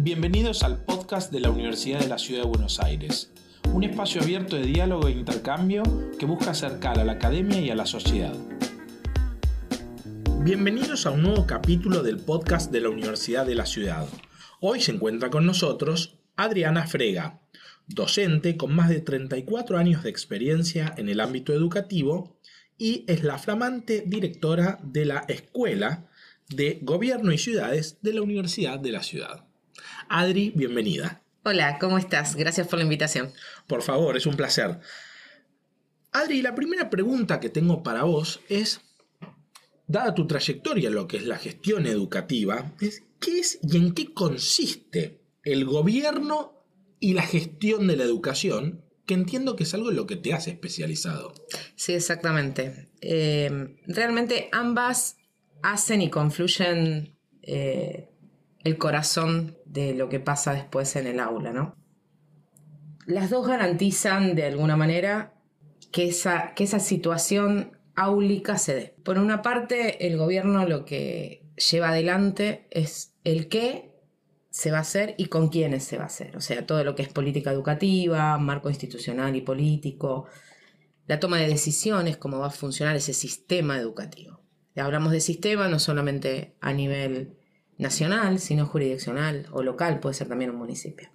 Bienvenidos al podcast de la Universidad de la Ciudad de Buenos Aires, un espacio abierto de diálogo e intercambio que busca acercar a la academia y a la sociedad. Bienvenidos a un nuevo capítulo del podcast de la Universidad de la Ciudad. Hoy se encuentra con nosotros Adriana Frega, docente con más de 34 años de experiencia en el ámbito educativo y es la flamante directora de la Escuela de Gobierno y Ciudades de la Universidad de la Ciudad. Adri, bienvenida. Hola, ¿cómo estás? Gracias por la invitación. Por favor, es un placer. Adri, la primera pregunta que tengo para vos es, dada tu trayectoria en lo que es la gestión educativa, es, ¿qué es y en qué consiste el gobierno y la gestión de la educación? Que entiendo que es algo en lo que te has especializado. Sí, exactamente. Eh, realmente ambas hacen y confluyen eh, el corazón de lo que pasa después en el aula, ¿no? Las dos garantizan de alguna manera que esa, que esa situación áulica se dé. Por una parte, el gobierno lo que lleva adelante es el qué se va a hacer y con quiénes se va a hacer. O sea, todo lo que es política educativa, marco institucional y político, la toma de decisiones, cómo va a funcionar ese sistema educativo. hablamos de sistema no solamente a nivel nacional, sino jurisdiccional o local, puede ser también un municipio.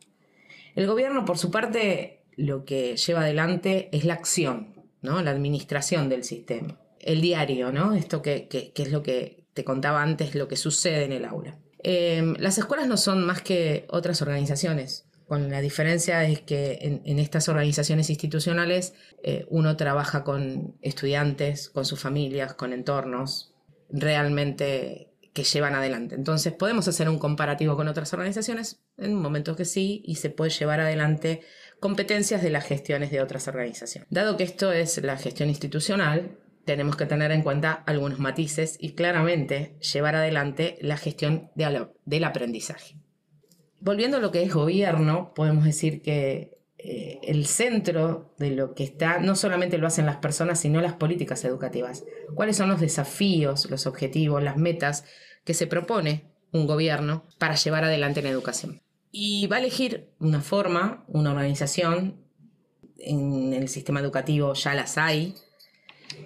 El gobierno, por su parte, lo que lleva adelante es la acción, ¿no? la administración del sistema. El diario, ¿no? Esto que, es lo que te contaba antes, lo que sucede en el aula. Em, las escuelas no son más que otras organizaciones, con la diferencia es que en, estas organizaciones institucionales eh, uno trabaja con estudiantes, con sus familias, con entornos, realmente que llevan adelante. Entonces podemos hacer un comparativo con otras organizaciones en momentos que sí y se puede llevar adelante competencias de las gestiones de otras organizaciones. Dado que esto es la gestión institucional, tenemos que tener en cuenta algunos matices y claramente llevar adelante la gestión del aprendizaje. Volviendo a lo que es gobierno, podemos decir que eh, el centro de lo que está, no solamente lo hacen las personas, sino las políticas educativas. ¿Cuáles son los desafíos, los objetivos, las metas que se propone un gobierno para llevar adelante la educación? Y va a elegir una forma, una organización, en el sistema educativo ya las hay,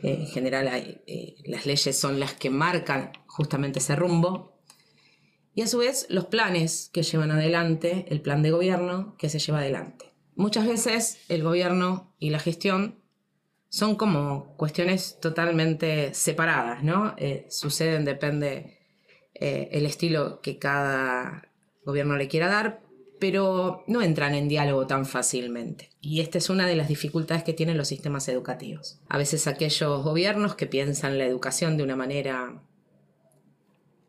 eh, en general eh, las leyes son las que marcan justamente ese rumbo, y a su vez los planes que llevan adelante, el plan de gobierno que se lleva adelante muchas veces el gobierno y la gestión son como cuestiones totalmente separadas, ¿no? Eh, suceden, depende eh, el estilo que cada gobierno le quiera dar, pero no entran en diálogo tan fácilmente. Y esta es una de las dificultades que tienen los sistemas educativos. A veces aquellos gobiernos que piensan la educación de una manera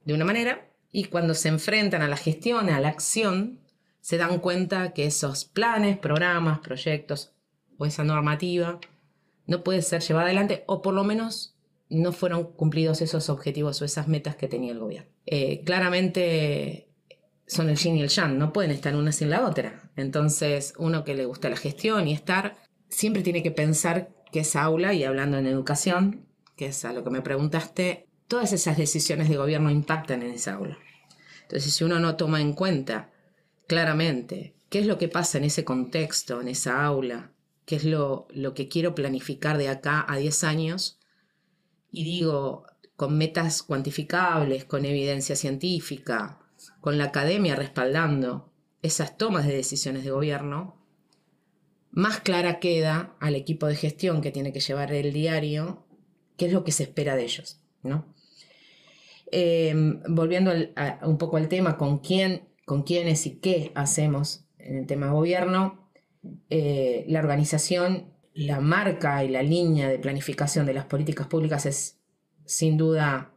de una manera y cuando se enfrentan a la gestión, a la acción, se dan cuenta que esos planes, programas, proyectos o esa normativa no puede ser llevada adelante o por lo menos no fueron cumplidos esos objetivos o esas metas que tenía el gobierno. Eh, claramente son el yin y el yang, no pueden estar una sin la otra. Entonces, uno que le gusta la gestión y estar, siempre tiene que pensar que es aula y hablando en educación, que es a lo que me preguntaste, todas esas decisiones de gobierno impactan en esa aula. Entonces, si uno no toma en cuenta claramente qué es lo que pasa en ese contexto, en esa aula, qué es lo, que quiero planificar de acá a 10 años. Y digo, con metas cuantificables, con evidencia científica, con la academia respaldando esas tomas de decisiones de gobierno, más clara queda al equipo de gestión que tiene que llevar el diario qué es lo que se espera de ellos, ¿no? Eh, volviendo un poco al tema, con quién con quiénes y qué hacemos en el tema gobierno, eh, la organización, la marca y la línea de planificación de las políticas públicas es sin duda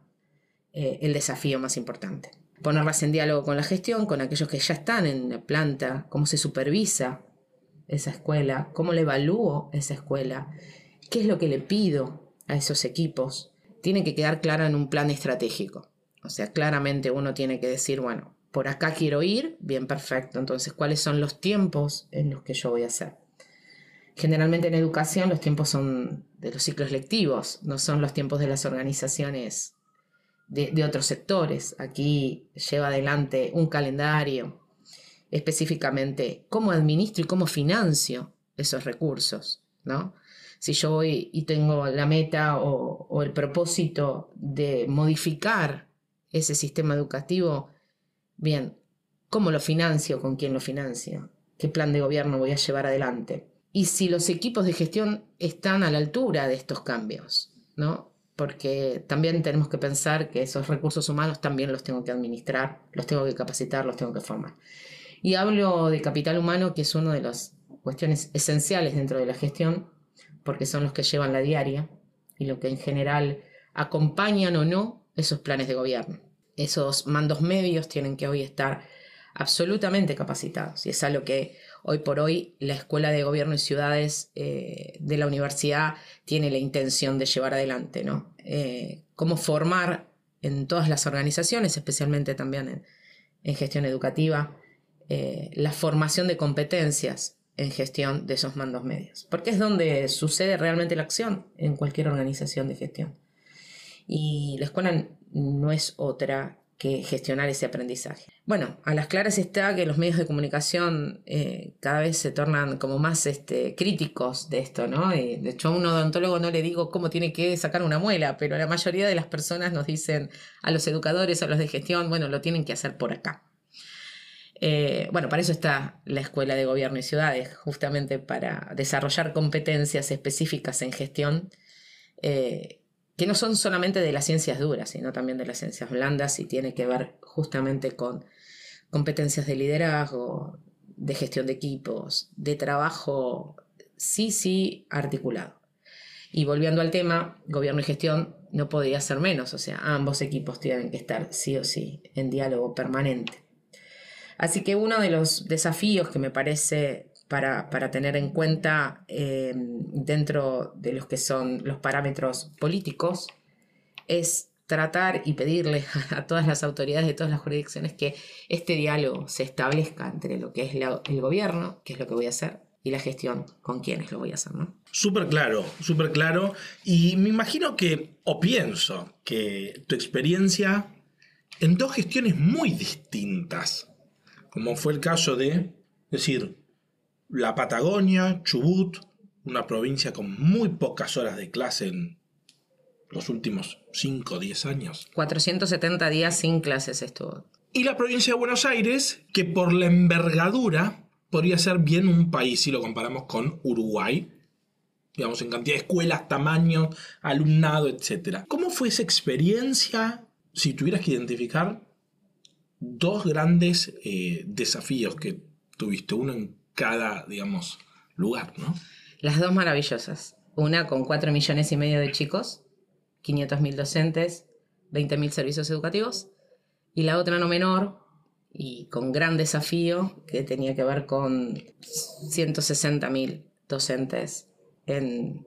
eh, el desafío más importante. Ponerlas en diálogo con la gestión, con aquellos que ya están en la planta, cómo se supervisa esa escuela, cómo le evalúo esa escuela, qué es lo que le pido a esos equipos. Tiene que quedar clara en un plan estratégico. O sea, claramente uno tiene que decir, bueno, por acá quiero ir, bien, perfecto. Entonces, ¿cuáles son los tiempos en los que yo voy a hacer? Generalmente en educación los tiempos son de los ciclos lectivos, no son los tiempos de las organizaciones de, otros sectores. Aquí lleva adelante un calendario específicamente cómo administro y cómo financio esos recursos, ¿no? Si yo voy y tengo la meta o el propósito de modificar ese sistema educativo, Bien, ¿cómo lo financio? ¿Con quién lo financio? ¿Qué plan de gobierno voy a llevar adelante? Y si los equipos de gestión están a la altura de estos cambios, ¿no? Porque también tenemos que pensar que esos recursos humanos también los tengo que administrar, los tengo que capacitar, los tengo que formar. Y hablo de capital humano, que es una de las cuestiones esenciales dentro de la gestión, porque son los que llevan la diaria y lo que en general acompañan o no esos planes de gobierno. Esos mandos medios tienen que hoy estar absolutamente capacitados y es algo que hoy por hoy la Escuela de Gobierno y Ciudades eh, de la universidad tiene la intención de llevar adelante, ¿no? Eh, cómo formar en todas las organizaciones, especialmente también en, gestión educativa, eh, la formación de competencias en gestión de esos mandos medios, porque es donde sucede realmente la acción en cualquier organización de gestión. Y la escuela no es otra que gestionar ese aprendizaje. Bueno, a las claras está que los medios de comunicación eh, cada vez se tornan como más este, críticos de esto, ¿no? de hecho, a un odontólogo no le digo cómo tiene que sacar una muela, pero la mayoría de las personas nos dicen a los educadores, a los de gestión, bueno, lo tienen que hacer por acá. Eh, bueno, para eso está la Escuela de Gobierno y Ciudades, justamente para desarrollar competencias específicas en gestión. Eh, que no son solamente de las ciencias duras, sino también de las ciencias blandas y tiene que ver justamente con competencias de liderazgo, de gestión de equipos, de trabajo, sí, sí, articulado. Y volviendo al tema, gobierno y gestión no podía ser menos, o sea, ambos equipos tienen que estar sí o sí en diálogo permanente. Así que uno de los desafíos que me parece para, tener en cuenta eh, dentro de los que son los parámetros políticos es tratar y pedirle a todas las autoridades de todas las jurisdicciones que este diálogo se establezca entre lo que es el gobierno, que es lo que voy a hacer, y la gestión con quienes lo voy a hacer, ¿no? Súper claro, súper claro. Y me imagino que, o pienso, que tu experiencia en dos gestiones muy distintas, como fue el caso de decir, la Patagonia, Chubut, una provincia con muy pocas horas de clase en los últimos 5 o 10 años. 470 días sin clases estuvo. Y la provincia de Buenos Aires, que por la envergadura podría ser bien un país si lo comparamos con Uruguay, digamos, en cantidad de escuelas, tamaño, alumnado, etc. ¿Cómo fue esa experiencia si tuvieras que identificar dos grandes eh, desafíos que tuviste? Uno en cada, digamos, lugar, ¿no? Las dos maravillosas. Una con 4 millones y medio de chicos, 500 mil docentes, 20 mil servicios educativos. Y la otra no menor y con gran desafío que tenía que ver con 160 mil docentes en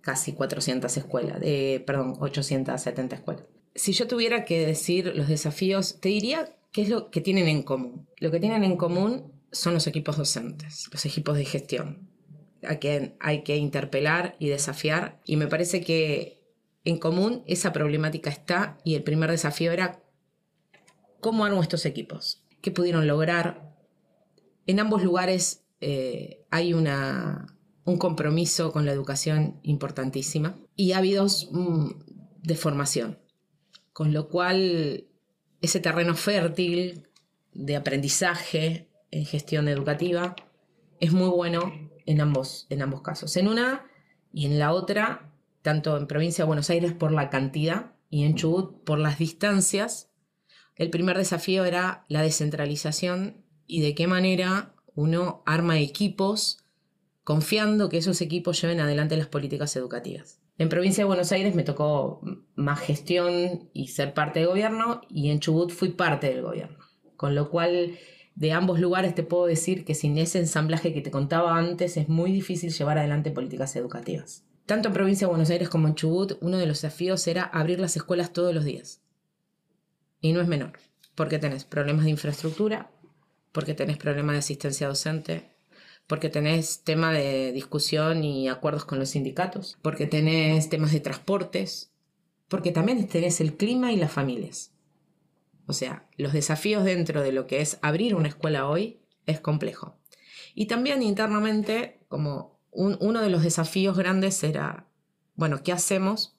casi 400 escuelas, eh, perdón, 870 escuelas. Si yo tuviera que decir los desafíos, te diría qué es lo que tienen en común. Lo que tienen en común son los equipos docentes, los equipos de gestión, a quien hay que interpelar y desafiar. Y me parece que en común esa problemática está y el primer desafío era cómo han estos equipos, qué pudieron lograr. En ambos lugares eh, hay un compromiso con la educación importantísima y hábitos habido mm, de formación, con lo cual ese terreno fértil de aprendizaje en gestión educativa, es muy bueno en ambos, en ambos casos. En una y en la otra, tanto en provincia de Buenos Aires por la cantidad y en Chubut por las distancias, el primer desafío era la descentralización y de qué manera uno arma equipos confiando que esos equipos lleven adelante las políticas educativas. En provincia de Buenos Aires me tocó más gestión y ser parte del gobierno y en Chubut fui parte del gobierno, con lo cual de ambos lugares te puedo decir que sin ese ensamblaje que te contaba antes es muy difícil llevar adelante políticas educativas. Tanto en provincia de Buenos Aires como en Chubut, uno de los desafíos era abrir las escuelas todos los días. Y no es menor, porque tenés problemas de infraestructura, porque tenés problemas de asistencia docente, porque tenés tema de discusión y acuerdos con los sindicatos, porque tenés temas de transportes, porque también tenés el clima y las familias. O sea, los desafíos dentro de lo que es abrir una escuela hoy es complejo. Y también internamente, como uno de los desafíos grandes era, bueno, ¿qué hacemos?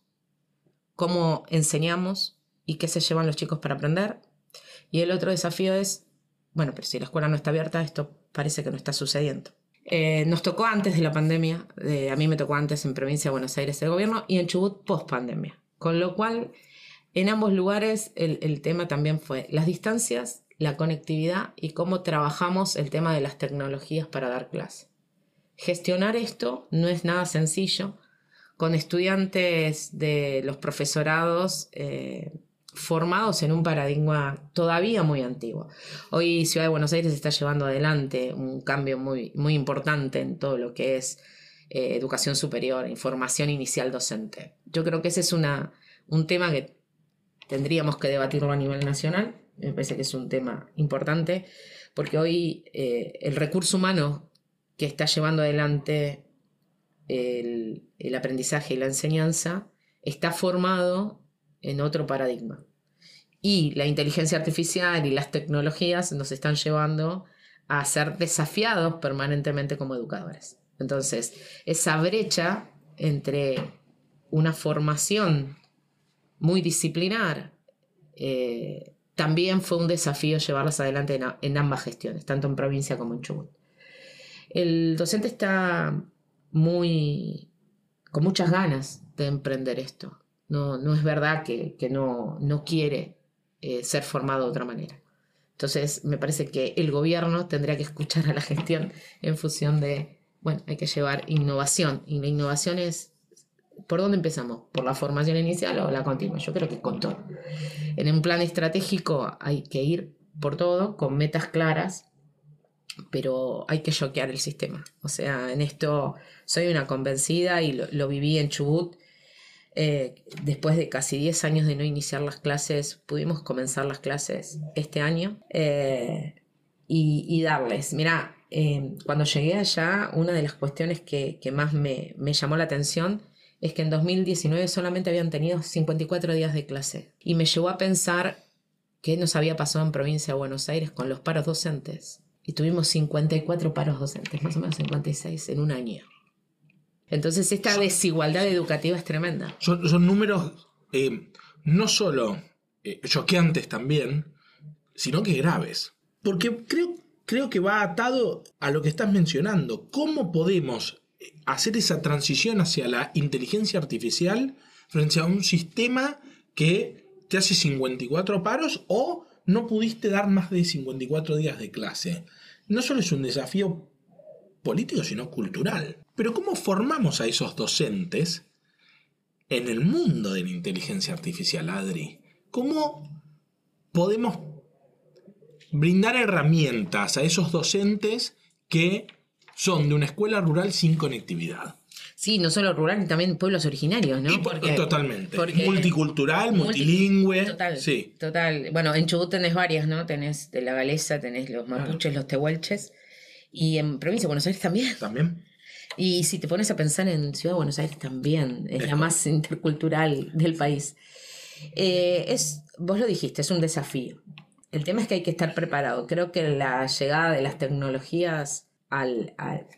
¿Cómo enseñamos? ¿Y qué se llevan los chicos para aprender? Y el otro desafío es, bueno, pero si la escuela no está abierta, esto parece que no está sucediendo. Eh, nos tocó antes de la pandemia, eh, a mí me tocó antes en provincia de Buenos Aires el gobierno y en Chubut post pandemia. Con lo cual, en ambos lugares el, tema también fue las distancias, la conectividad y cómo trabajamos el tema de las tecnologías para dar clase. Gestionar esto no es nada sencillo. Con estudiantes de los profesorados eh, formados en un paradigma todavía muy antiguo. Hoy Ciudad de Buenos Aires está llevando adelante un cambio muy, muy importante en todo lo que es eh, educación superior, información inicial docente. Yo creo que ese es una, un tema que tendríamos que debatirlo a nivel nacional. Me parece que es un tema importante, porque hoy eh, el recurso humano que está llevando adelante el, aprendizaje y la enseñanza está formado en otro paradigma. Y la inteligencia artificial y las tecnologías nos están llevando a ser desafiados permanentemente como educadores. Entonces, esa brecha entre una formación muy disciplinar. Eh, también fue un desafío llevarlas adelante en, ambas gestiones, tanto en provincia como en Chubut. El docente está muy con muchas ganas de emprender esto. No, no es verdad que, no, no, quiere eh, ser formado de otra manera. Entonces, me parece que el gobierno tendría que escuchar a la gestión en función de, bueno, hay que llevar innovación. Y la innovación es ¿Por dónde empezamos? ¿Por la formación inicial o la continua? Yo creo que con todo. En un plan estratégico hay que ir por todo, con metas claras, pero hay que choquear el sistema. O sea, en esto soy una convencida y lo, viví en Chubut. Eh, después de casi 10 años de no iniciar las clases, pudimos comenzar las clases este año eh, y, darles. Mira, eh, cuando llegué allá, una de las cuestiones que, más me, me, llamó la atención es que en 2019 solamente habían tenido 54 días de clase. Y me llevó a pensar qué nos había pasado en provincia de Buenos Aires con los paros docentes. Y tuvimos 54 paros docentes, más o menos 56 en un año. Entonces esta desigualdad educativa es tremenda. Son, números eh, no solo eh, choqueantes también, sino que graves. Porque creo, creo que va atado a lo que estás mencionando. ¿Cómo podemos hacer esa transición hacia la inteligencia artificial frente a un sistema que te hace 54 paros o no pudiste dar más de 54 días de clase. No solo es un desafío político, sino cultural. Pero ¿cómo formamos a esos docentes en el mundo de la inteligencia artificial, Adri? ¿Cómo podemos brindar herramientas a esos docentes que son de una escuela rural sin conectividad. Sí, no solo rural, también pueblos originarios, ¿no? totalmente. Multicultural, multilingüe. Total. Sí. Total. Bueno, en Chubut tenés varias, ¿no? Tenés de la Galesa, tenés los mapuches, los tehuelches. Y en provincia de Buenos Aires también. También. Y si te pones a pensar en Ciudad de Buenos Aires también, es, la más intercultural del país. Eh, es, vos lo dijiste, es un desafío. El tema es que hay que estar preparado. Creo que la llegada de las tecnologías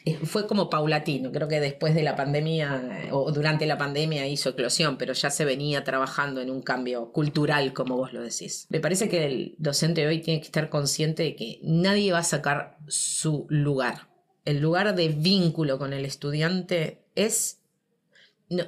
eh, fue como paulatino, creo que después de la pandemia eh, o durante la pandemia hizo eclosión, pero ya se venía trabajando en un cambio cultural, como vos lo decís. Me parece que el docente hoy tiene que estar consciente de que nadie va a sacar su lugar. El lugar de vínculo con el estudiante es...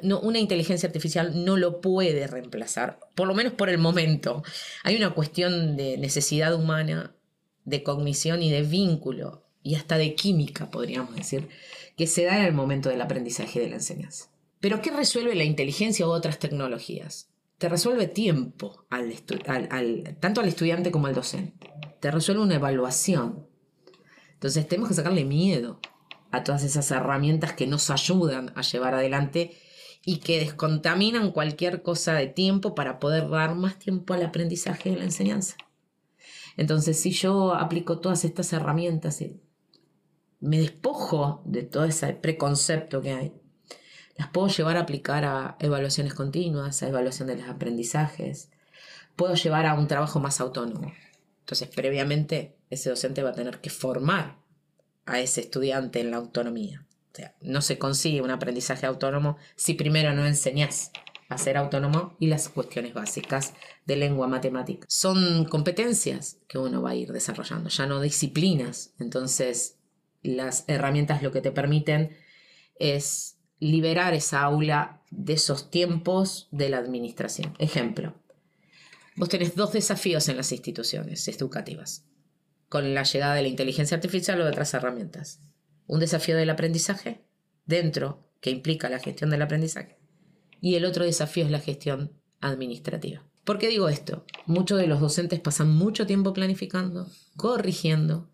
no, una inteligencia artificial no lo puede reemplazar, por lo menos por el momento. Hay una cuestión de necesidad humana, de cognición y de vínculo y hasta de química, podríamos decir, que se da en el momento del aprendizaje de la enseñanza. Pero ¿qué resuelve la inteligencia u otras tecnologías? Te resuelve tiempo, al tanto al estudiante como al docente. Te resuelve una evaluación. Entonces tenemos que sacarle miedo a todas esas herramientas que nos ayudan a llevar adelante y que descontaminan cualquier cosa de tiempo para poder dar más tiempo al aprendizaje y a la enseñanza. Entonces, si yo aplico todas estas herramientas, me despojo de todo ese preconcepto que hay. Las puedo llevar a aplicar a evaluaciones continuas, a evaluación de los aprendizajes. Puedo llevar a un trabajo más autónomo. Entonces, previamente, ese docente va a tener que formar a ese estudiante en la autonomía. O sea, no se consigue un aprendizaje autónomo si primero no enseñas a ser autónomo y las cuestiones básicas de lengua matemática. Son competencias que uno va a ir desarrollando, ya no disciplinas. Entonces, las herramientas lo que te permiten es liberar esa aula de esos tiempos de la administración. Ejemplo, vos tenés dos desafíos en las instituciones educativas, con la llegada de la inteligencia artificial o de otras herramientas. Un desafío del aprendizaje, dentro, que implica la gestión del aprendizaje, y el otro desafío es la gestión administrativa. ¿Por qué digo esto? Muchos de los docentes pasan mucho tiempo planificando, corrigiendo,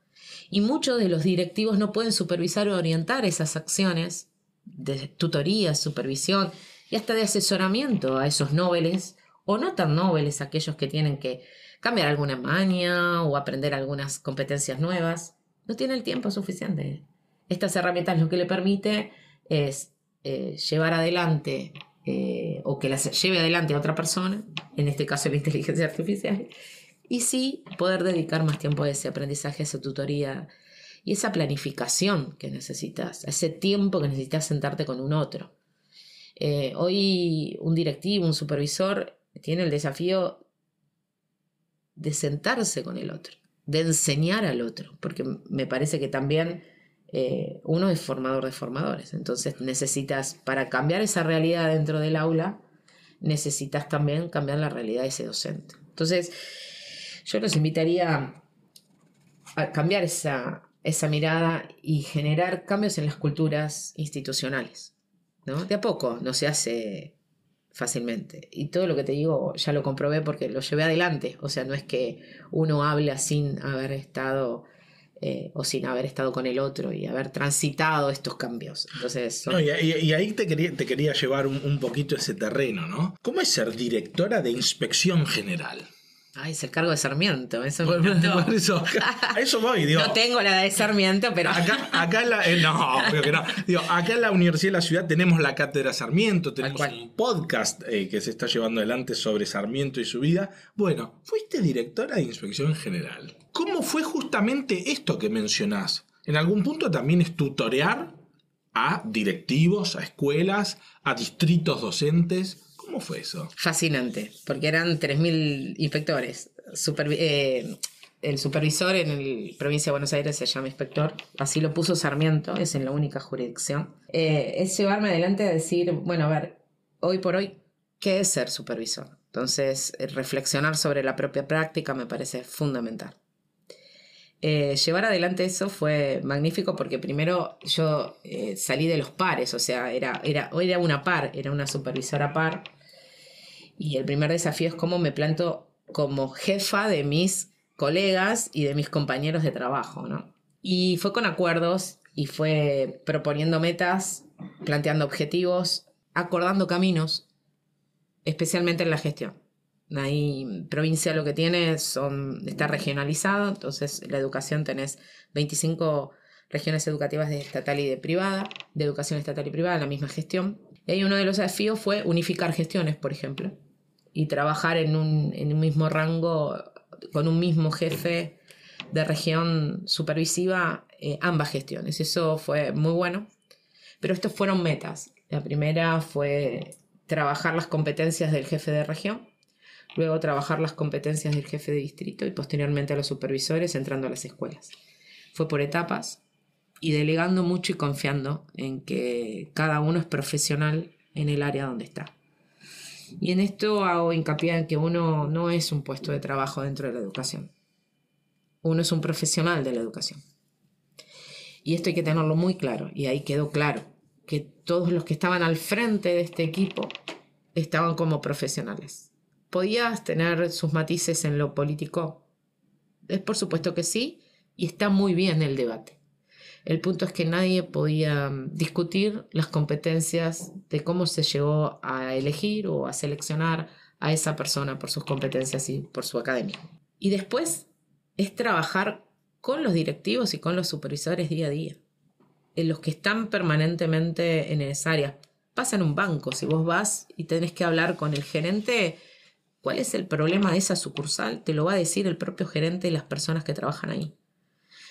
y muchos de los directivos no pueden supervisar o orientar esas acciones de tutoría, supervisión y hasta de asesoramiento a esos nobles o no tan nobles, aquellos que tienen que cambiar alguna maña o aprender algunas competencias nuevas. No tiene el tiempo suficiente. Estas herramientas lo que le permite es eh, llevar adelante eh, o que las lleve adelante a otra persona, en este caso la inteligencia artificial, y sí, poder dedicar más tiempo a ese aprendizaje, a esa tutoría y esa planificación que necesitas, ese tiempo que necesitas sentarte con un otro. Eh, hoy un directivo, un supervisor, tiene el desafío de sentarse con el otro, de enseñar al otro, porque me parece que también eh, uno es formador de formadores, entonces necesitas, para cambiar esa realidad dentro del aula, necesitas también cambiar la realidad de ese docente. Entonces, yo los invitaría a cambiar esa, mirada y generar cambios en las culturas institucionales. De a poco, no se hace fácilmente. Y todo lo que te digo ya lo comprobé porque lo llevé adelante. O sea, no es que uno habla sin haber estado eh, o sin haber estado con el otro y haber transitado estos cambios. Entonces, y, ahí te quería, te quería llevar un, un poquito ese terreno, ¿no? ¿Cómo es ser directora de inspección general? Ay, es el cargo de Sarmiento. eso, voy, No tengo la de Sarmiento, pero. Acá, en la. Universidad de la Ciudad tenemos la cátedra Sarmiento, tenemos un podcast eh, que se está llevando adelante sobre Sarmiento y su vida. Bueno, fuiste directora de Inspección General. ¿Cómo fue justamente esto que mencionás? En algún punto también es tutorear a directivos, a escuelas, a distritos docentes. ¿Cómo fue eso? Fascinante, porque eran 3.000 inspectores. Eh, el supervisor en la provincia de Buenos Aires se llama inspector, así lo puso Sarmiento, es en la única jurisdicción. Eh, es llevarme adelante a decir, bueno, a ver, hoy por hoy, ¿qué es ser supervisor? Entonces, eh, reflexionar sobre la propia práctica me parece fundamental. Eh, llevar adelante eso fue magnífico porque primero yo eh, salí de los pares, o sea, era, era, una par, era una supervisora par. Y el primer desafío es cómo me planto como jefa de mis colegas y de mis compañeros de trabajo, Y fue con acuerdos y fue proponiendo metas, planteando objetivos, acordando caminos, especialmente en la gestión. Ahí provincia lo que tiene son, está regionalizado, entonces la educación tenés 25 regiones educativas de estatal y de privada, de educación estatal y privada, la misma gestión. Y uno de los desafíos fue unificar gestiones, por ejemplo, y trabajar en un, en mismo rango, con un mismo jefe de región supervisiva, eh, ambas gestiones. Eso fue muy bueno, pero estos fueron metas. La primera fue trabajar las competencias del jefe de región luego trabajar las competencias del jefe de distrito y posteriormente a los supervisores entrando a las escuelas. Fue por etapas y delegando mucho y confiando en que cada uno es profesional en el área donde está. Y en esto hago hincapié en que uno no es un puesto de trabajo dentro de la educación. Uno es un profesional de la educación. Y esto hay que tenerlo muy claro. Y ahí quedó claro que todos los que estaban al frente de este equipo estaban como profesionales. ¿Podías tener sus matices en lo político? Es eh, por supuesto que sí, y está muy bien el debate. El punto es que nadie podía mm, discutir las competencias de cómo se llegó a elegir o a seleccionar a esa persona por sus competencias y por su academia. Y después es trabajar con los directivos y con los supervisores día a día, en los que están permanentemente en esa área. Pasa en un banco, si vos vas y tenés que hablar con el gerente, ¿Cuál es el problema de esa sucursal? Te lo va a decir el propio gerente y las personas que trabajan ahí.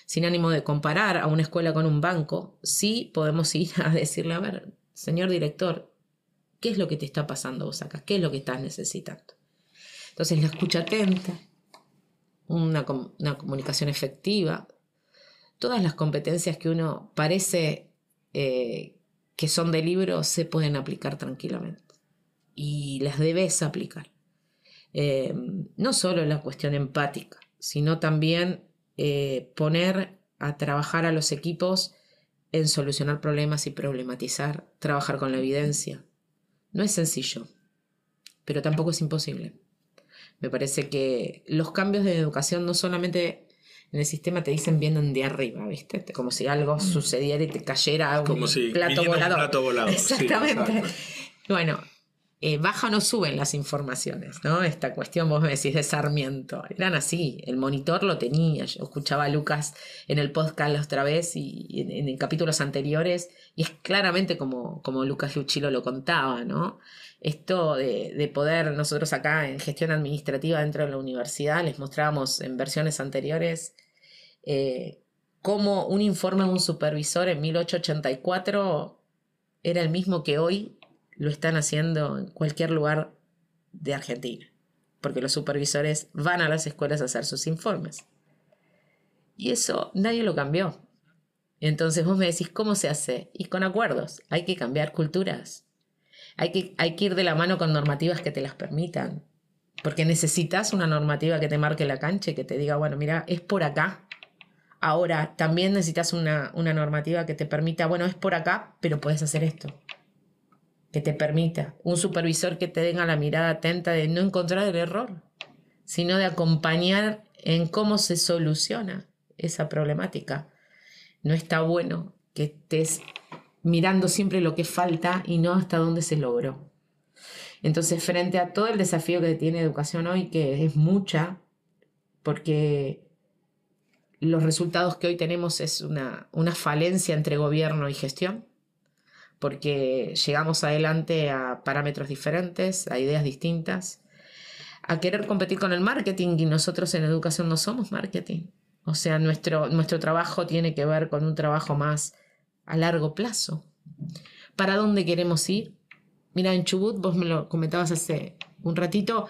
Sin ánimo de comparar a una escuela con un banco, sí podemos ir a decirle, a ver, señor director, ¿qué es lo que te está pasando vos acá? ¿Qué es lo que estás necesitando? Entonces, la escucha atenta, una, comunicación efectiva, todas las competencias que uno parece eh, que son de libro se pueden aplicar tranquilamente y las debes aplicar. Eh, no solo la cuestión empática, sino también eh, poner a trabajar a los equipos en solucionar problemas y problematizar, trabajar con la evidencia. No es sencillo, pero tampoco es imposible. Me parece que los cambios de educación no solamente en el sistema te dicen vienen de arriba, ¿viste? Como si algo mm. sucediera y te cayera un, Como plato, volador. Exactamente. bueno, eh, baja bajan o suben las informaciones, ¿no? Esta cuestión, vos me decís, de Sarmiento. Eran así, el monitor lo tenía. Yo escuchaba a Lucas en el podcast otra vez y, en, capítulos anteriores, y es claramente como, como Lucas Luchilo lo contaba, ¿no? Esto de, poder, nosotros acá en gestión administrativa dentro de la universidad, les mostrábamos en versiones anteriores eh, cómo un informe de un supervisor en 1884 era el mismo que hoy lo están haciendo en cualquier lugar de Argentina, porque los supervisores van a las escuelas a hacer sus informes. Y eso nadie lo cambió. Entonces vos me decís, ¿cómo se hace? Y con acuerdos, hay que cambiar culturas. Hay que, hay que ir de la mano con normativas que te las permitan, porque necesitas una normativa que te marque la cancha que te diga, bueno, mira, es por acá. Ahora, también necesitas una, una normativa que te permita, bueno, es por acá, pero puedes hacer esto que te permita, un supervisor que te tenga la mirada atenta de no encontrar el error, sino de acompañar en cómo se soluciona esa problemática. No está bueno que estés mirando siempre lo que falta y no hasta dónde se logró. Entonces, frente a todo el desafío que tiene educación hoy, que es mucha, porque los resultados que hoy tenemos es una, una falencia entre gobierno y gestión, porque llegamos adelante a parámetros diferentes, a ideas distintas, a querer competir con el marketing y nosotros en educación no somos marketing. O sea, nuestro, nuestro trabajo tiene que ver con un trabajo más a largo plazo. ¿Para dónde queremos ir? Mira, en Chubut, vos me lo comentabas hace un ratito,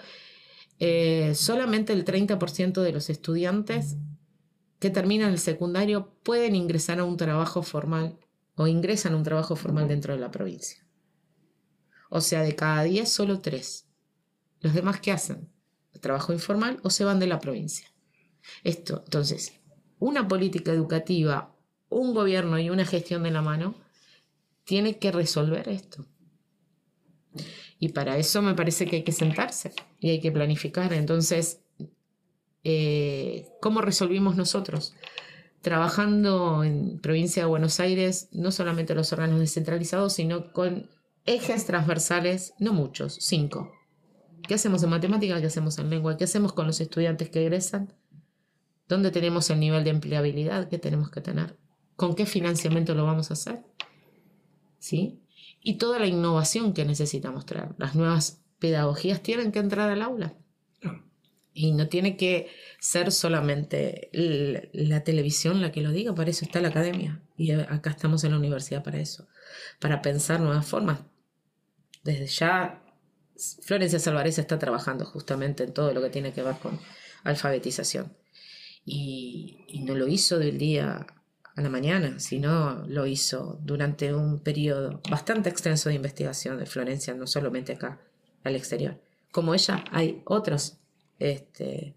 eh, solamente el 30% de los estudiantes que terminan el secundario pueden ingresar a un trabajo formal o ingresan a un trabajo formal dentro de la provincia. O sea, de cada 10, solo tres. ¿Los demás qué hacen? trabajo informal o se van de la provincia. Esto, entonces, una política educativa, un gobierno y una gestión de la mano tiene que resolver esto. Y para eso me parece que hay que sentarse y hay que planificar. Entonces, eh, ¿cómo resolvimos nosotros? trabajando en provincia de Buenos Aires, no solamente los órganos descentralizados, sino con ejes transversales, no muchos, cinco. ¿Qué hacemos en matemática? ¿Qué hacemos en lengua? ¿Qué hacemos con los estudiantes que egresan? ¿Dónde tenemos el nivel de empleabilidad que tenemos que tener? ¿Con qué financiamiento lo vamos a hacer? ¿Sí? Y toda la innovación que necesitamos traer. Las nuevas pedagogías tienen que entrar al aula. Y no tiene que ser solamente la, televisión la que lo diga, para eso está la academia. Y acá estamos en la universidad para eso, para pensar nuevas formas. Desde ya, Florencia Salvarez está trabajando justamente en todo lo que tiene que ver con alfabetización. Y, y no lo hizo del día a la mañana, sino lo hizo durante un periodo bastante extenso de investigación de Florencia, no solamente acá, al exterior. Como ella, hay otros este,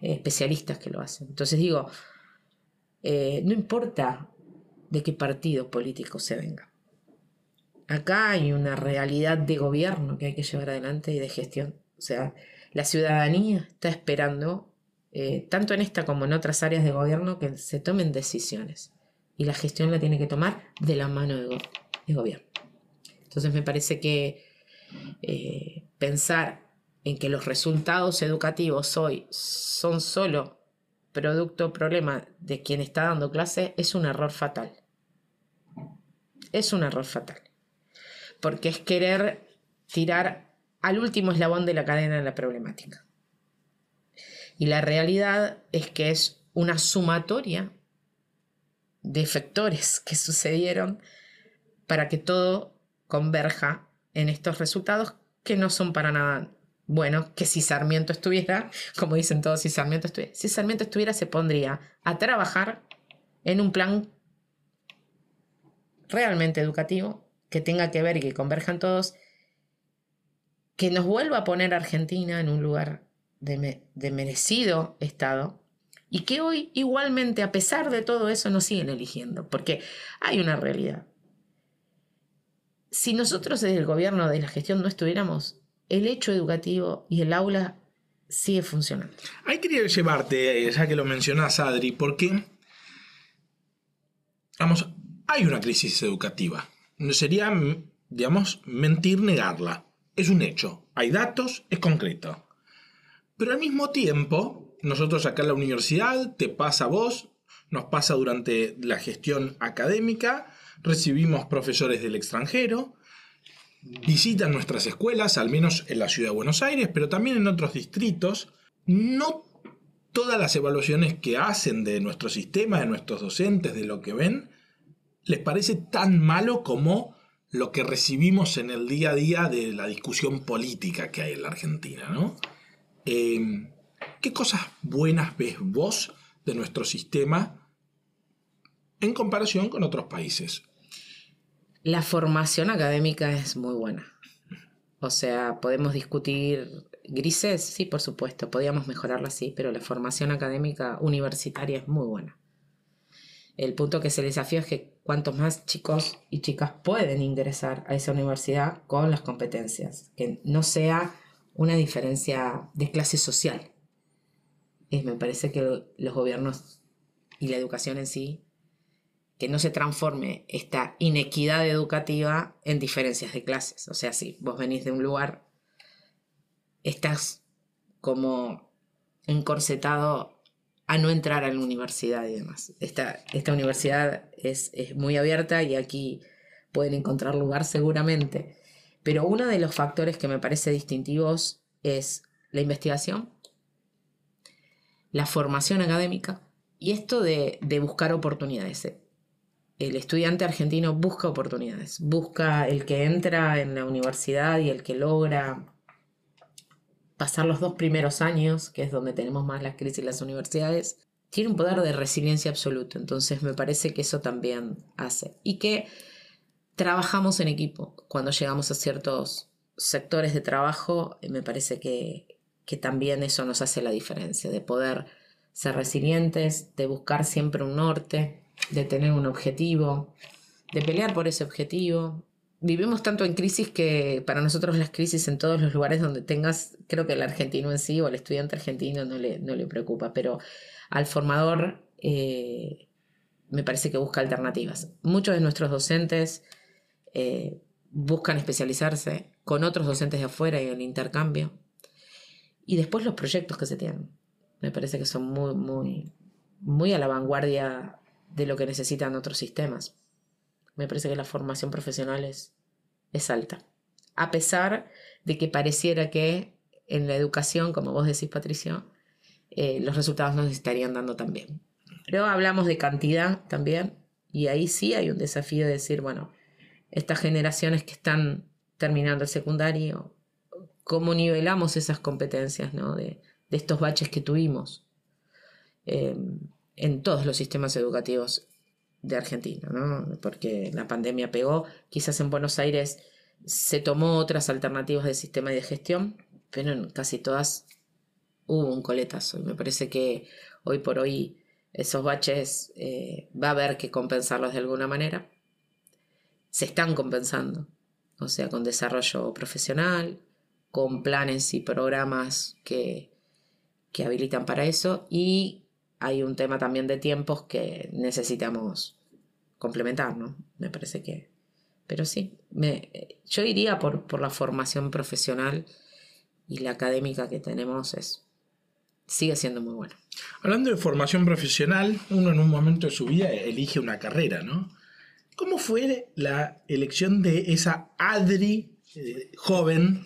especialistas que lo hacen. Entonces digo, eh, no importa de qué partido político se venga. Acá hay una realidad de gobierno que hay que llevar adelante y de gestión. O sea, la ciudadanía está esperando, eh, tanto en esta como en otras áreas de gobierno, que se tomen decisiones. Y la gestión la tiene que tomar de la mano de, gobierno. Entonces me parece que eh, pensar en que los resultados educativos hoy son solo producto o problema de quien está dando clase es un error fatal. Es un error fatal. Porque es querer tirar al último eslabón de la cadena de la problemática. Y la realidad es que es una sumatoria de factores que sucedieron para que todo converja en estos resultados que no son para nada bueno, que si Sarmiento estuviera, como dicen todos, si Sarmiento estuviera, si Sarmiento estuviera se pondría a trabajar en un plan realmente educativo, que tenga que ver y que converjan todos, que nos vuelva a poner a Argentina en un lugar de, de, merecido Estado y que hoy igualmente, a pesar de todo eso, nos siguen eligiendo, porque hay una realidad. Si nosotros desde el gobierno de la gestión no estuviéramos el hecho educativo y el aula sigue funcionando. Ahí quería llevarte, eh, ya que lo mencionás, Adri, porque, vamos, hay una crisis educativa. No Sería, digamos, mentir negarla. Es un hecho. Hay datos, es concreto. Pero al mismo tiempo, nosotros acá en la universidad, te pasa a vos, nos pasa durante la gestión académica, recibimos profesores del extranjero, visitan nuestras escuelas, al menos en la ciudad de Buenos Aires, pero también en otros distritos. No todas las evaluaciones que hacen de nuestro sistema, de nuestros docentes, de lo que ven, les parece tan malo como lo que recibimos en el día a día de la discusión política que hay en la Argentina, em, ¿Qué cosas buenas ves vos de nuestro sistema en comparación con otros países? La formación académica es muy buena. O sea, podemos discutir grises, sí, por supuesto, podíamos mejorarla, sí, pero la formación académica universitaria es muy buena. El punto que se desafía es que cuantos más chicos y chicas pueden ingresar a esa universidad con las competencias, que no sea una diferencia de clase social. Y me parece que los gobiernos y la educación en sí que no se transforme esta inequidad educativa en diferencias de clases. O sea, si vos venís de un lugar, estás como encorsetado a no entrar a la universidad y demás. Esta, universidad es, muy abierta y aquí pueden encontrar lugar seguramente. Pero uno de los factores que me parece distintivos es la investigación, la formación académica y esto de buscar oportunidades el estudiante argentino busca oportunidades, busca el que entra en la universidad y el que logra pasar los dos primeros años, que es donde tenemos más las crisis en las universidades, tiene un poder de resiliencia absoluto. Entonces me parece que eso también hace. Y que trabajamos en equipo cuando llegamos a ciertos sectores de trabajo, me parece que, que también eso nos hace la diferencia, de poder ser resilientes, de buscar siempre un norte, de tener un objetivo, de pelear por ese objetivo. Vivimos tanto en crisis que para nosotros las crisis en todos los lugares donde tengas, creo que el argentino en sí o el estudiante argentino no le, preocupa, pero al formador eh, me parece que busca alternativas. Muchos de nuestros docentes eh, buscan especializarse con otros docentes de afuera y en intercambio. Y después los proyectos que se tienen. Me parece que son muy, muy, muy a la vanguardia de lo que necesitan otros sistemas. Me parece que la formación profesional es, es alta. A pesar de que pareciera que en la educación, como vos decís, Patricio, eh, los resultados nos estarían dando también. Pero hablamos de cantidad también, y ahí sí hay un desafío de decir, bueno, estas generaciones que están terminando el secundario, cómo nivelamos esas competencias de, estos baches que tuvimos. Eh, en todos los sistemas educativos de Argentina, ¿no? porque la pandemia pegó, quizás en Buenos Aires se tomó otras alternativas de sistema y de gestión, pero en casi todas hubo un coletazo y me parece que hoy por hoy esos baches eh, va a haber que compensarlos de alguna manera. Se están compensando, o sea, con desarrollo profesional, con planes y programas que, que habilitan para eso y hay un tema también de tiempos que necesitamos complementar, ¿no? Me parece que... Pero sí, me, yo iría por, la formación profesional y la académica que tenemos es, sigue siendo muy buena. Hablando de formación profesional, uno en un momento de su vida elige una carrera, ¿no? ¿Cómo fue la elección de esa Adri eh, joven?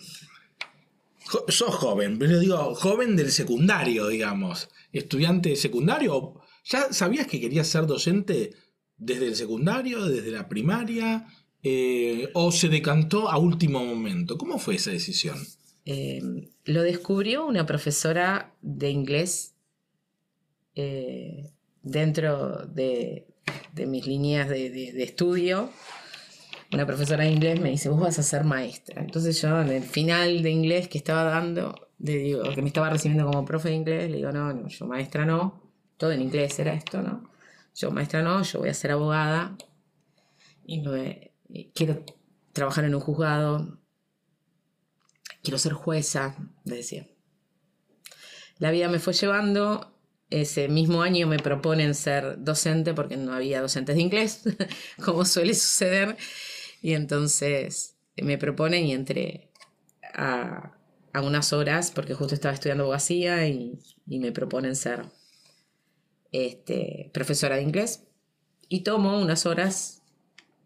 sos joven, pero digo, joven del secundario, digamos estudiante secundario? ¿Ya sabías que querías ser docente desde el secundario, desde la primaria? Eh, ¿O se decantó a último momento? ¿Cómo fue esa decisión? Em, lo descubrió una profesora de inglés eh, dentro de, mis líneas de estudio una profesora de inglés me dice, vos vas a ser maestra. Entonces yo en el final de inglés que estaba dando, que me estaba recibiendo como profe de inglés, le digo, no, yo maestra no, todo en inglés era esto, ¿no? Yo maestra no, yo voy a ser abogada quiero trabajar en un juzgado, quiero ser jueza, le decía. La vida me fue llevando ese mismo año me proponen ser docente porque no había docentes de inglés, como suele suceder. Y entonces eh, me proponen y entré a, a unas horas, porque justo estaba estudiando abogacía y, me proponen ser este, profesora de inglés. Y tomo unas horas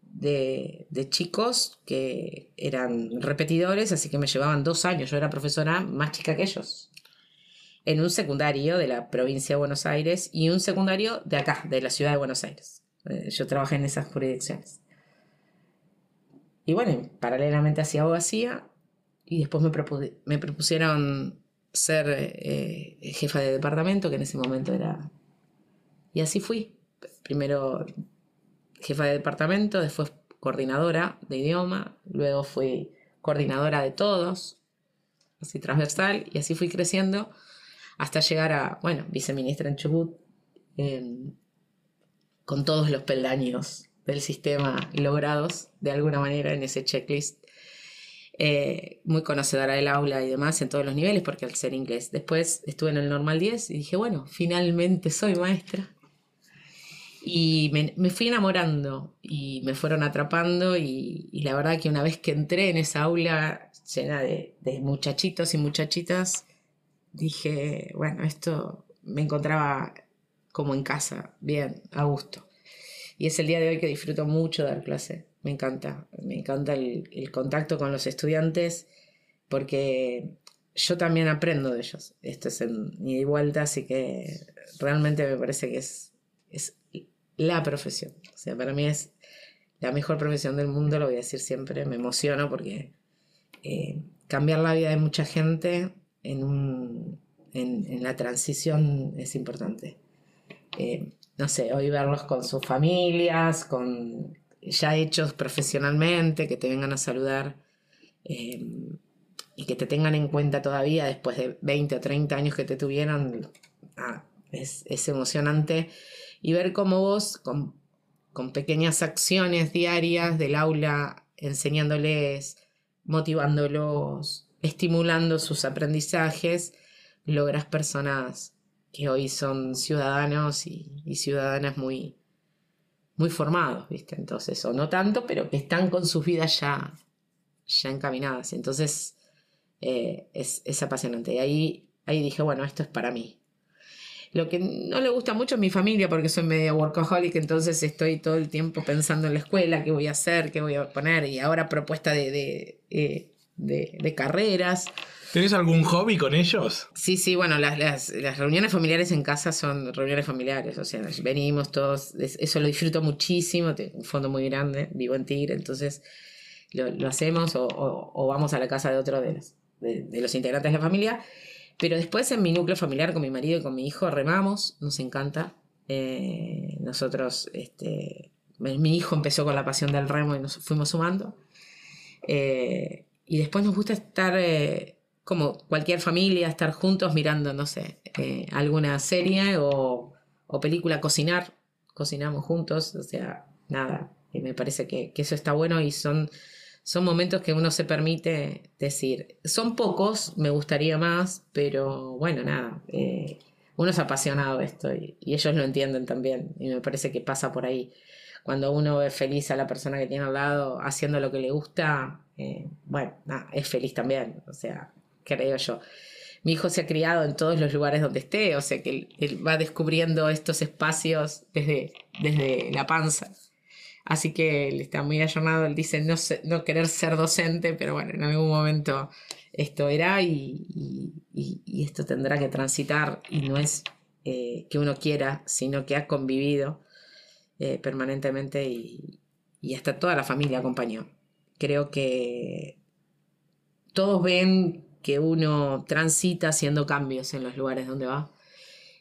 de, de, chicos que eran repetidores, así que me llevaban dos años. Yo era profesora más chica que ellos. En un secundario de la provincia de Buenos Aires y un secundario de acá, de la ciudad de Buenos Aires. Eh, yo trabajé en esas jurisdicciones. Y bueno, paralelamente hacía abogacía y después me, propusieron ser eh, jefa de departamento, que en ese momento era... Y así fui. Primero jefa de departamento, después coordinadora de idioma, luego fui coordinadora de todos, así transversal, y así fui creciendo hasta llegar a, bueno, viceministra en Chubut, con todos los peldaños del sistema logrados de alguna manera en ese checklist. Eh, muy conocedora del aula y demás en todos los niveles, porque al ser inglés. Después estuve en el normal 10 y dije, bueno, finalmente soy maestra. Y me, fui enamorando y me fueron atrapando y, la verdad que una vez que entré en esa aula llena de muchachitos y muchachitas, dije, bueno, esto me encontraba como en casa, bien, a gusto y es el día de hoy que disfruto mucho dar clase. Me encanta, me encanta el, contacto con los estudiantes porque yo también aprendo de ellos. Esto es en mi vuelta, así que realmente me parece que es, es la profesión. O sea, para mí es la mejor profesión del mundo, lo voy a decir siempre. Me emociono porque eh, cambiar la vida de mucha gente en, en, la transición es importante. Eh, no sé, hoy verlos con sus familias, con ya hechos profesionalmente, que te vengan a saludar eh, y que te tengan en cuenta todavía después de 20 o 30 años que te tuvieran ah, es, emocionante. Y ver cómo vos, con, con pequeñas acciones diarias del aula, enseñándoles, motivándolos, estimulando sus aprendizajes, logras personas que hoy son ciudadanos y, ciudadanas muy, muy formados, ¿viste? Entonces, o no tanto, pero que están con sus vidas ya, ya encaminadas. Entonces, eh, es, apasionante. Y ahí, ahí dije, bueno, esto es para mí. Lo que no le gusta mucho es mi familia, porque soy media workaholic, entonces estoy todo el tiempo pensando en la escuela, qué voy a hacer, qué voy a poner, y ahora propuesta de, de, eh, de carreras. ¿Tenés algún hobby con ellos? Sí, sí, bueno, las, reuniones familiares en casa son reuniones familiares, o sea, venimos todos, eso lo disfruto muchísimo, tengo un fondo muy grande, vivo en Tigre, entonces lo, hacemos o, vamos a la casa de otro de los, de, los integrantes de la familia. Pero después en mi núcleo familiar con mi marido y con mi hijo remamos, nos encanta. Eh, nosotros, este, mi hijo empezó con la pasión del remo y nos fuimos sumando. Eh, y después nos gusta estar eh, como cualquier familia, estar juntos mirando, no sé, eh, alguna serie o, película, cocinar, cocinamos juntos, o sea, nada, y me parece que, eso está bueno y son, son momentos que uno se permite decir, son pocos, me gustaría más, pero bueno, nada, eh, uno es apasionado de esto y, ellos lo entienden también y me parece que pasa por ahí cuando uno ve feliz a la persona que tiene al lado haciendo lo que le gusta, eh, bueno, es feliz también. O sea, creo yo. Mi hijo se ha criado en todos los lugares donde esté, o sea que él, va descubriendo estos espacios desde, desde la panza. Así que él está muy allanado, él dice no, no querer ser docente, pero bueno, en algún momento esto era y, y, esto tendrá que transitar y no es eh, que uno quiera, sino que ha convivido eh, permanentemente y, y hasta toda la familia acompañó. Creo que todos ven que uno transita haciendo cambios en los lugares donde va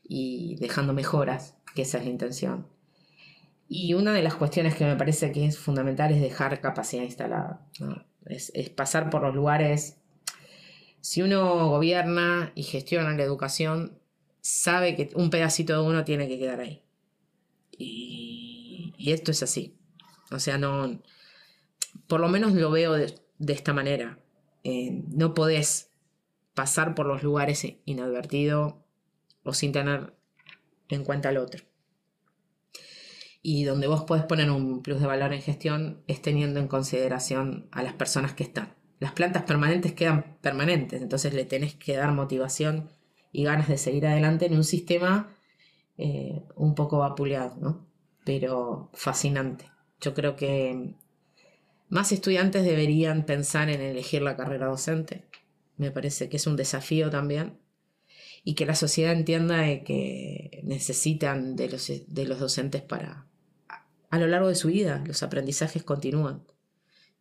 y dejando mejoras, que esa es la intención. Y una de las cuestiones que me parece que es fundamental es dejar capacidad instalada, es, pasar por los lugares. Si uno gobierna y gestiona la educación, sabe que un pedacito de uno tiene que quedar ahí. Y, esto es así. O sea, no. Por lo menos lo veo de, esta manera. Eh, no podés pasar por los lugares inadvertido o sin tener en cuenta al otro. Y donde vos podés poner un plus de valor en gestión es teniendo en consideración a las personas que están. Las plantas permanentes quedan permanentes, entonces le tenés que dar motivación y ganas de seguir adelante en un sistema eh, un poco vapuleado, pero fascinante. Yo creo que más estudiantes deberían pensar en elegir la carrera docente me parece que es un desafío también, y que la sociedad entienda que necesitan de los, de los docentes para, a lo largo de su vida, los aprendizajes continúan.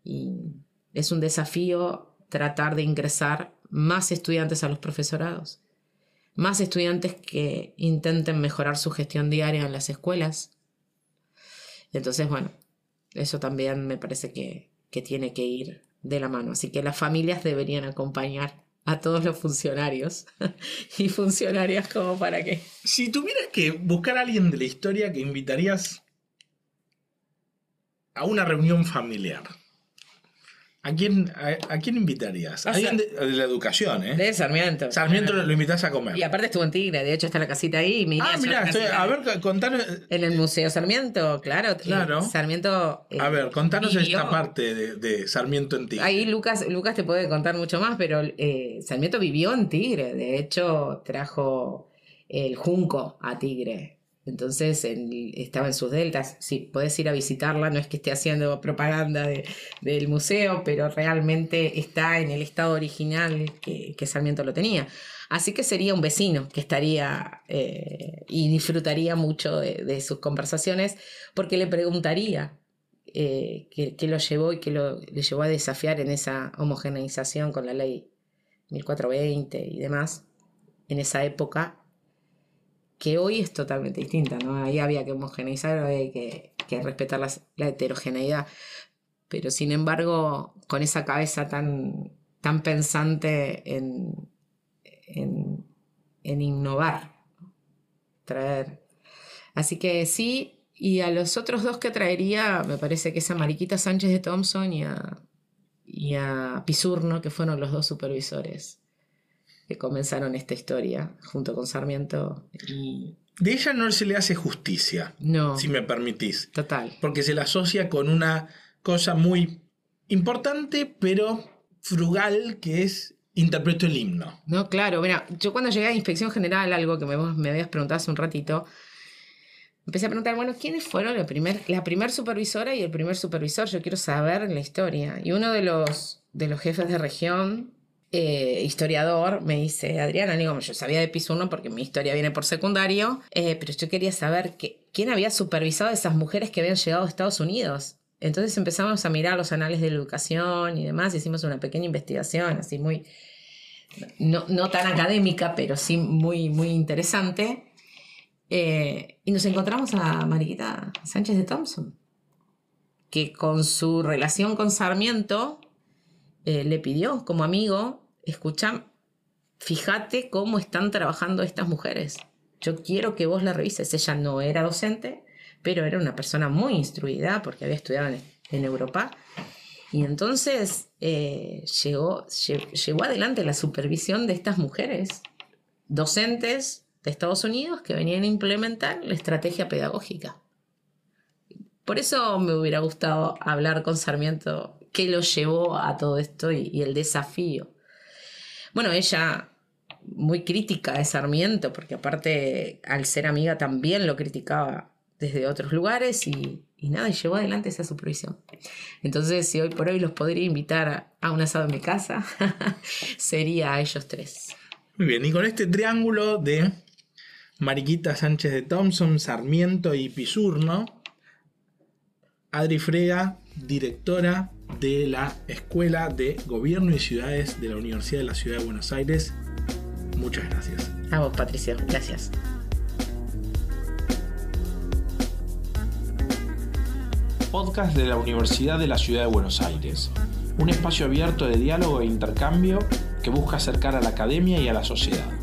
Y es un desafío tratar de ingresar más estudiantes a los profesorados, más estudiantes que intenten mejorar su gestión diaria en las escuelas. Entonces, bueno, eso también me parece que, que tiene que ir de la mano. Así que las familias deberían acompañar a todos los funcionarios y funcionarias como para que... Si tuvieras que buscar a alguien de la historia que invitarías a una reunión familiar, ¿A quién, a, a quién invitarías? de, la educación, ¿eh? De Sarmiento. Sarmiento lo invitas a comer. Y aparte estuvo en Tigre, de hecho está la casita ahí. Y ah, mira, eh, eh, eh, a, ver, contanos. En el Museo Sarmiento, claro. Claro. Sarmiento. a ver, contanos esta parte de, Sarmiento en Tigre. Ahí Lucas, Lucas te puede contar mucho más, pero Sarmiento vivió en Tigre. De hecho, trajo el junco a Tigre. Entonces estaba en sus deltas. Sí, puedes ir a visitarla, no es que esté haciendo propaganda del museo, pero realmente está en el estado original que, Sarmiento lo tenía. Así que sería un vecino que estaría eh, y disfrutaría mucho de, sus conversaciones porque le preguntaría eh, qué, lo llevó y qué lo llevó a desafiar en esa homogeneización con la ley 1420 y demás en esa época que hoy es totalmente distinta, ¿no? Ahí había que homogeneizar, había que, que respetar la, heterogeneidad. Pero sin embargo, con esa cabeza tan, tan pensante en, innovar, traer. Así que sí, y a los otros dos que traería, me parece que es a Mariquita Sánchez de Thompson y a, y a Pisurno, que fueron los dos supervisores que comenzaron esta historia junto con Sarmiento. De ella no se le hace justicia, si me permitís. Total. Porque se la asocia con una cosa muy importante, pero frugal, que es interpreto el himno. No, claro. Mira, yo cuando llegué a Inspección General, algo que me, habías preguntado hace un ratito, empecé a preguntar, bueno, ¿quiénes fueron la primer, primer supervisora y el primer supervisor? Yo quiero saber la historia. Y uno de los, de los jefes de región eh, historiador me dice, Adriana, digo, yo sabía de piso 1 porque mi historia viene por secundario, eh, pero yo quería saber que, quién había supervisado a esas mujeres que habían llegado a Estados Unidos. Entonces empezamos a mirar los anales de la educación y demás, hicimos una pequeña investigación, así muy, no, tan académica, pero sí muy, muy interesante. Eh, y nos encontramos a Mariquita Sánchez de Thompson, que con su relación con Sarmiento eh, le pidió como amigo, escucha, fíjate cómo están trabajando estas mujeres. Yo quiero que vos la revises. Ella no era docente, pero era una persona muy instruida porque había estudiado en, Europa. Y entonces eh, llegó, adelante la supervisión de estas mujeres, docentes de Estados Unidos, que venían a implementar la estrategia pedagógica. Por eso me hubiera gustado hablar con Sarmiento que lo llevó a todo esto y, el desafío. Bueno, ella muy crítica de Sarmiento, porque aparte al ser amiga también lo criticaba desde otros lugares y, nada, y llevó adelante esa supervisión Entonces, si hoy por hoy los podría invitar a un asado en mi casa, sería a ellos tres. Muy bien, y con este triángulo de Mariquita Sánchez de Thompson, Sarmiento y Pisurno, Adri Frega, directora, de la Escuela de Gobierno y Ciudades de la Universidad de la Ciudad de Buenos Aires. Muchas gracias. A vos, Patricio. Gracias. Podcast de la Universidad de la Ciudad de Buenos Aires. Un espacio abierto de diálogo e intercambio que busca acercar a la academia y a la sociedad.